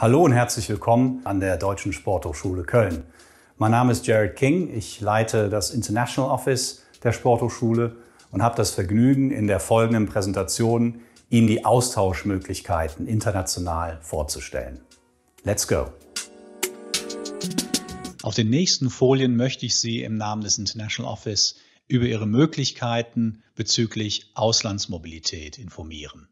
Hallo und herzlich willkommen an der Deutschen Sporthochschule Köln. Mein Name ist Jared King, ich leite das International Office der Sporthochschule und habe das Vergnügen, in der folgenden Präsentation Ihnen die Austauschmöglichkeiten international vorzustellen. Let's go! Auf den nächsten Folien möchte ich Sie im Namen des International Office über Ihre Möglichkeiten bezüglich Auslandsmobilität informieren.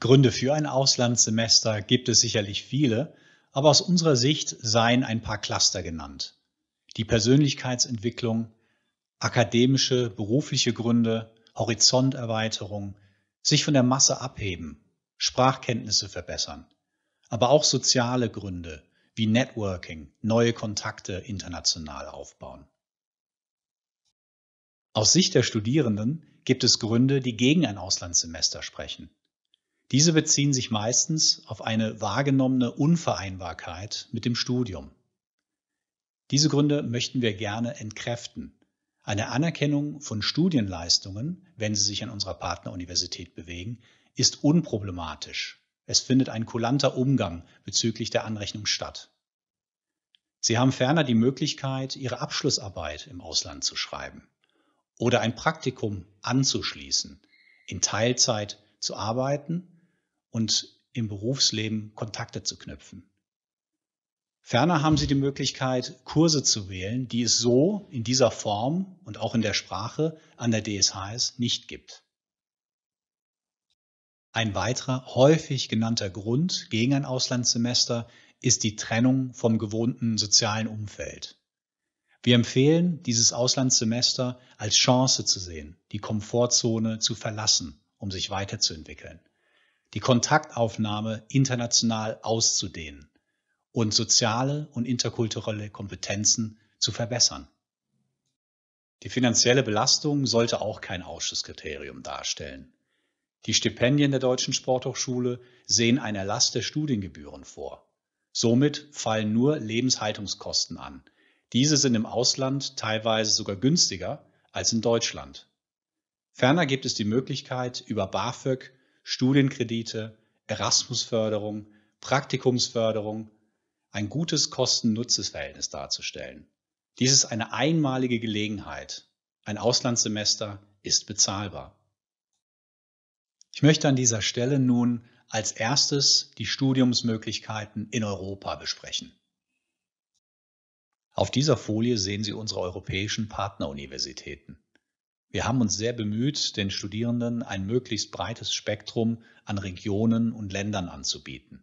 Gründe für ein Auslandssemester gibt es sicherlich viele, aber aus unserer Sicht seien ein paar Cluster genannt. Die Persönlichkeitsentwicklung, akademische, berufliche Gründe, Horizonterweiterung, sich von der Masse abheben, Sprachkenntnisse verbessern, aber auch soziale Gründe wie Networking, neue Kontakte international aufbauen. Aus Sicht der Studierenden gibt es Gründe, die gegen ein Auslandssemester sprechen. Diese beziehen sich meistens auf eine wahrgenommene Unvereinbarkeit mit dem Studium. Diese Gründe möchten wir gerne entkräften. Eine Anerkennung von Studienleistungen, wenn sie sich an unserer Partneruniversität bewegen, ist unproblematisch. Es findet ein kulanter Umgang bezüglich der Anrechnung statt. Sie haben ferner die Möglichkeit, Ihre Abschlussarbeit im Ausland zu schreiben oder ein Praktikum anzuschließen, in Teilzeit zu arbeiten und im Berufsleben Kontakte zu knüpfen. Ferner haben Sie die Möglichkeit, Kurse zu wählen, die es so in dieser Form und auch in der Sprache an der DSHS nicht gibt. Ein weiterer häufig genannter Grund gegen ein Auslandssemester ist die Trennung vom gewohnten sozialen Umfeld. Wir empfehlen, dieses Auslandssemester als Chance zu sehen, die Komfortzone zu verlassen, um sich weiterzuentwickeln die Kontaktaufnahme international auszudehnen und soziale und interkulturelle Kompetenzen zu verbessern. Die finanzielle Belastung sollte auch kein Ausschusskriterium darstellen. Die Stipendien der Deutschen Sporthochschule sehen einen Erlass der Studiengebühren vor. Somit fallen nur Lebenshaltungskosten an. Diese sind im Ausland teilweise sogar günstiger als in Deutschland. Ferner gibt es die Möglichkeit, über BAföG Studienkredite, Erasmusförderung, Praktikumsförderung, ein gutes kosten nutzes verhältnis darzustellen. Dies ist eine einmalige Gelegenheit. Ein Auslandssemester ist bezahlbar. Ich möchte an dieser Stelle nun als erstes die Studiumsmöglichkeiten in Europa besprechen. Auf dieser Folie sehen Sie unsere europäischen Partneruniversitäten. Wir haben uns sehr bemüht, den Studierenden ein möglichst breites Spektrum an Regionen und Ländern anzubieten.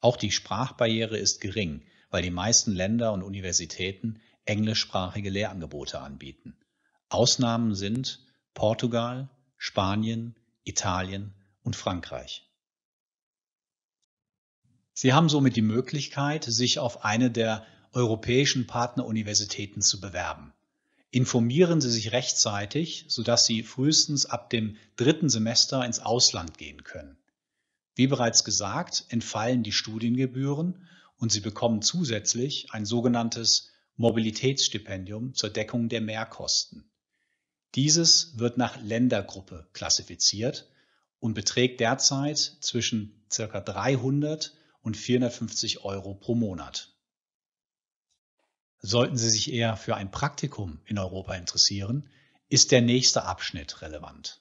Auch die Sprachbarriere ist gering, weil die meisten Länder und Universitäten englischsprachige Lehrangebote anbieten. Ausnahmen sind Portugal, Spanien, Italien und Frankreich. Sie haben somit die Möglichkeit, sich auf eine der europäischen Partneruniversitäten zu bewerben informieren Sie sich rechtzeitig, sodass Sie frühestens ab dem dritten Semester ins Ausland gehen können. Wie bereits gesagt, entfallen die Studiengebühren und Sie bekommen zusätzlich ein sogenanntes Mobilitätsstipendium zur Deckung der Mehrkosten. Dieses wird nach Ländergruppe klassifiziert und beträgt derzeit zwischen ca. 300 und 450 Euro pro Monat. Sollten Sie sich eher für ein Praktikum in Europa interessieren, ist der nächste Abschnitt relevant.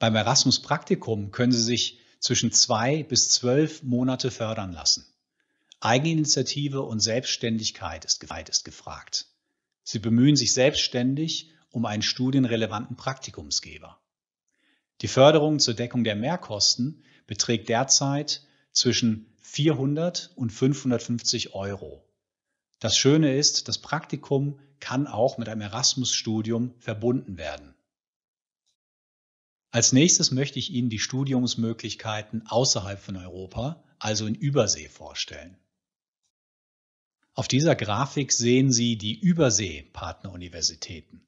Beim Erasmus-Praktikum können Sie sich zwischen zwei bis zwölf Monate fördern lassen. Eigeninitiative und Selbstständigkeit ist, gefragt. Sie bemühen sich selbstständig um einen studienrelevanten Praktikumsgeber. Die Förderung zur Deckung der Mehrkosten beträgt derzeit zwischen 400 und 550 Euro das Schöne ist, das Praktikum kann auch mit einem Erasmus-Studium verbunden werden. Als nächstes möchte ich Ihnen die Studiumsmöglichkeiten außerhalb von Europa, also in Übersee, vorstellen. Auf dieser Grafik sehen Sie die Übersee-Partneruniversitäten.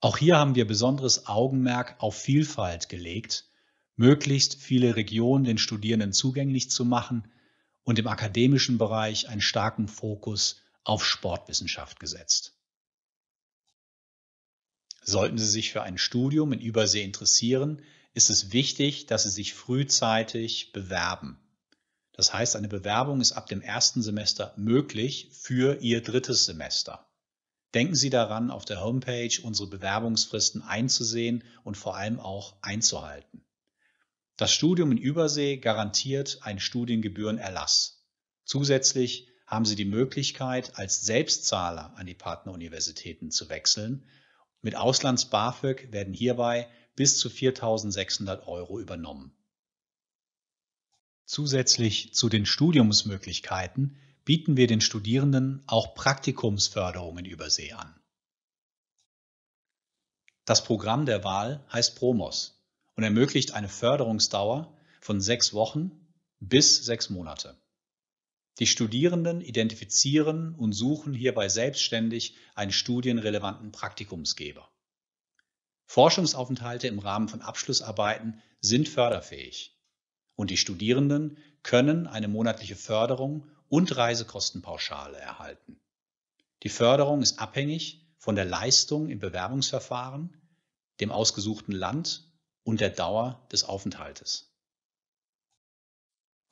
Auch hier haben wir besonderes Augenmerk auf Vielfalt gelegt, möglichst viele Regionen den Studierenden zugänglich zu machen und im akademischen Bereich einen starken Fokus auf Sportwissenschaft gesetzt. Sollten Sie sich für ein Studium in Übersee interessieren, ist es wichtig, dass Sie sich frühzeitig bewerben. Das heißt, eine Bewerbung ist ab dem ersten Semester möglich für Ihr drittes Semester. Denken Sie daran, auf der Homepage unsere Bewerbungsfristen einzusehen und vor allem auch einzuhalten. Das Studium in Übersee garantiert einen Studiengebührenerlass. Zusätzlich haben Sie die Möglichkeit, als Selbstzahler an die Partneruniversitäten zu wechseln. Mit Auslands-BAföG werden hierbei bis zu 4.600 Euro übernommen. Zusätzlich zu den Studiumsmöglichkeiten bieten wir den Studierenden auch Praktikumsförderungen über See an. Das Programm der Wahl heißt Promos und ermöglicht eine Förderungsdauer von sechs Wochen bis sechs Monate. Die Studierenden identifizieren und suchen hierbei selbstständig einen studienrelevanten Praktikumsgeber. Forschungsaufenthalte im Rahmen von Abschlussarbeiten sind förderfähig und die Studierenden können eine monatliche Förderung und Reisekostenpauschale erhalten. Die Förderung ist abhängig von der Leistung im Bewerbungsverfahren, dem ausgesuchten Land und der Dauer des Aufenthaltes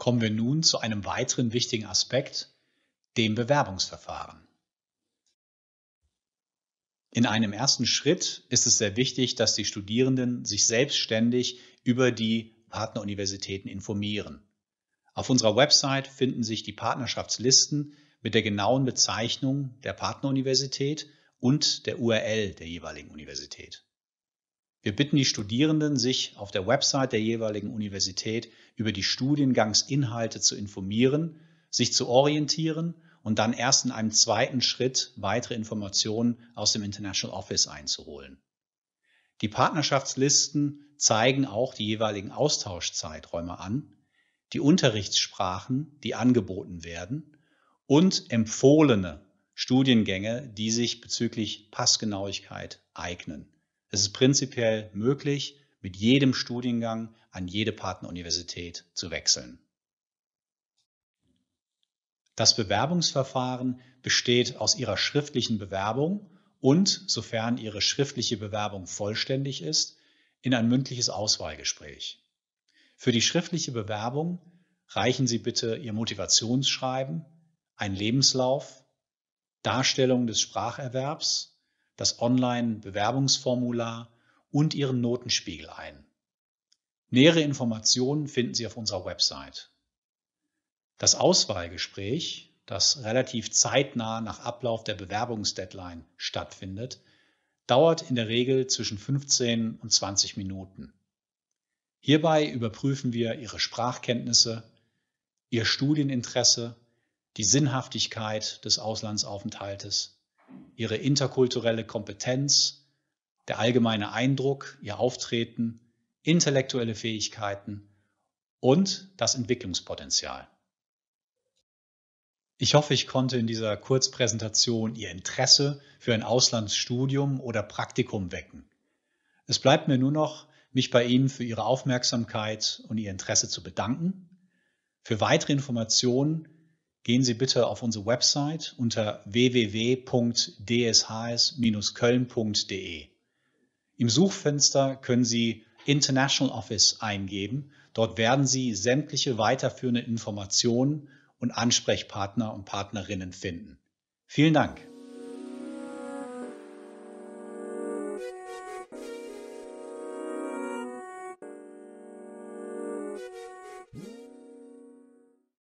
kommen wir nun zu einem weiteren wichtigen Aspekt, dem Bewerbungsverfahren. In einem ersten Schritt ist es sehr wichtig, dass die Studierenden sich selbstständig über die Partneruniversitäten informieren. Auf unserer Website finden sich die Partnerschaftslisten mit der genauen Bezeichnung der Partneruniversität und der URL der jeweiligen Universität. Wir bitten die Studierenden, sich auf der Website der jeweiligen Universität über die Studiengangsinhalte zu informieren, sich zu orientieren und dann erst in einem zweiten Schritt weitere Informationen aus dem International Office einzuholen. Die Partnerschaftslisten zeigen auch die jeweiligen Austauschzeiträume an, die Unterrichtssprachen, die angeboten werden und empfohlene Studiengänge, die sich bezüglich Passgenauigkeit eignen. Es ist prinzipiell möglich, mit jedem Studiengang an jede Partneruniversität zu wechseln. Das Bewerbungsverfahren besteht aus Ihrer schriftlichen Bewerbung und, sofern Ihre schriftliche Bewerbung vollständig ist, in ein mündliches Auswahlgespräch. Für die schriftliche Bewerbung reichen Sie bitte Ihr Motivationsschreiben, ein Lebenslauf, Darstellung des Spracherwerbs das Online-Bewerbungsformular und Ihren Notenspiegel ein. Nähere Informationen finden Sie auf unserer Website. Das Auswahlgespräch, das relativ zeitnah nach Ablauf der Bewerbungsdeadline stattfindet, dauert in der Regel zwischen 15 und 20 Minuten. Hierbei überprüfen wir Ihre Sprachkenntnisse, Ihr Studieninteresse, die Sinnhaftigkeit des Auslandsaufenthaltes ihre interkulturelle Kompetenz, der allgemeine Eindruck, ihr Auftreten, intellektuelle Fähigkeiten und das Entwicklungspotenzial. Ich hoffe, ich konnte in dieser Kurzpräsentation Ihr Interesse für ein Auslandsstudium oder Praktikum wecken. Es bleibt mir nur noch, mich bei Ihnen für Ihre Aufmerksamkeit und Ihr Interesse zu bedanken. Für weitere Informationen gehen Sie bitte auf unsere Website unter www.dshs-köln.de. Im Suchfenster können Sie International Office eingeben. Dort werden Sie sämtliche weiterführende Informationen und Ansprechpartner und Partnerinnen finden. Vielen Dank.